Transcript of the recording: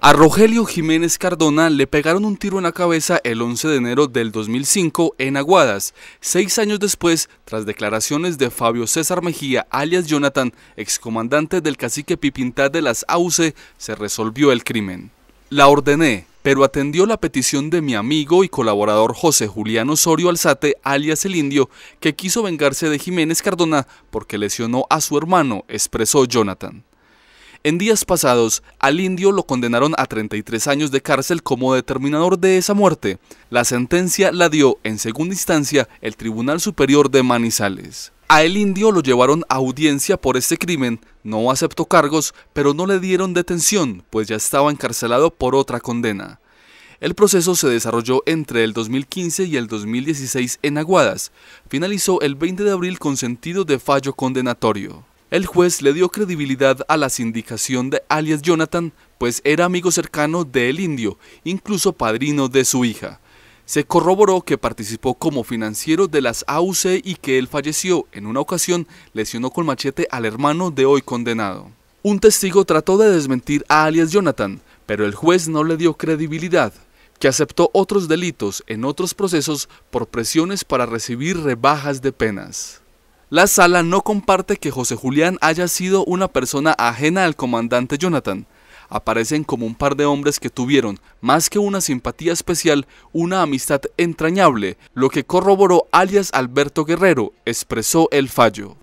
A Rogelio Jiménez Cardona le pegaron un tiro en la cabeza el 11 de enero del 2005 en Aguadas, seis años después, tras declaraciones de Fabio César Mejía, alias Jonathan, excomandante del cacique Pipintá de las AUCE, se resolvió el crimen. La ordené, pero atendió la petición de mi amigo y colaborador José Julián Osorio Alzate, alias El Indio, que quiso vengarse de Jiménez Cardona porque lesionó a su hermano, expresó Jonathan. En días pasados, al indio lo condenaron a 33 años de cárcel como determinador de esa muerte. La sentencia la dio, en segunda instancia, el Tribunal Superior de Manizales. A el indio lo llevaron a audiencia por este crimen, no aceptó cargos, pero no le dieron detención, pues ya estaba encarcelado por otra condena. El proceso se desarrolló entre el 2015 y el 2016 en Aguadas. Finalizó el 20 de abril con sentido de fallo condenatorio. El juez le dio credibilidad a la sindicación de alias Jonathan, pues era amigo cercano del indio, incluso padrino de su hija. Se corroboró que participó como financiero de las AUC y que él falleció en una ocasión, lesionó con machete al hermano de hoy condenado. Un testigo trató de desmentir a alias Jonathan, pero el juez no le dio credibilidad, que aceptó otros delitos en otros procesos por presiones para recibir rebajas de penas. La sala no comparte que José Julián haya sido una persona ajena al comandante Jonathan. Aparecen como un par de hombres que tuvieron, más que una simpatía especial, una amistad entrañable, lo que corroboró alias Alberto Guerrero, expresó el fallo.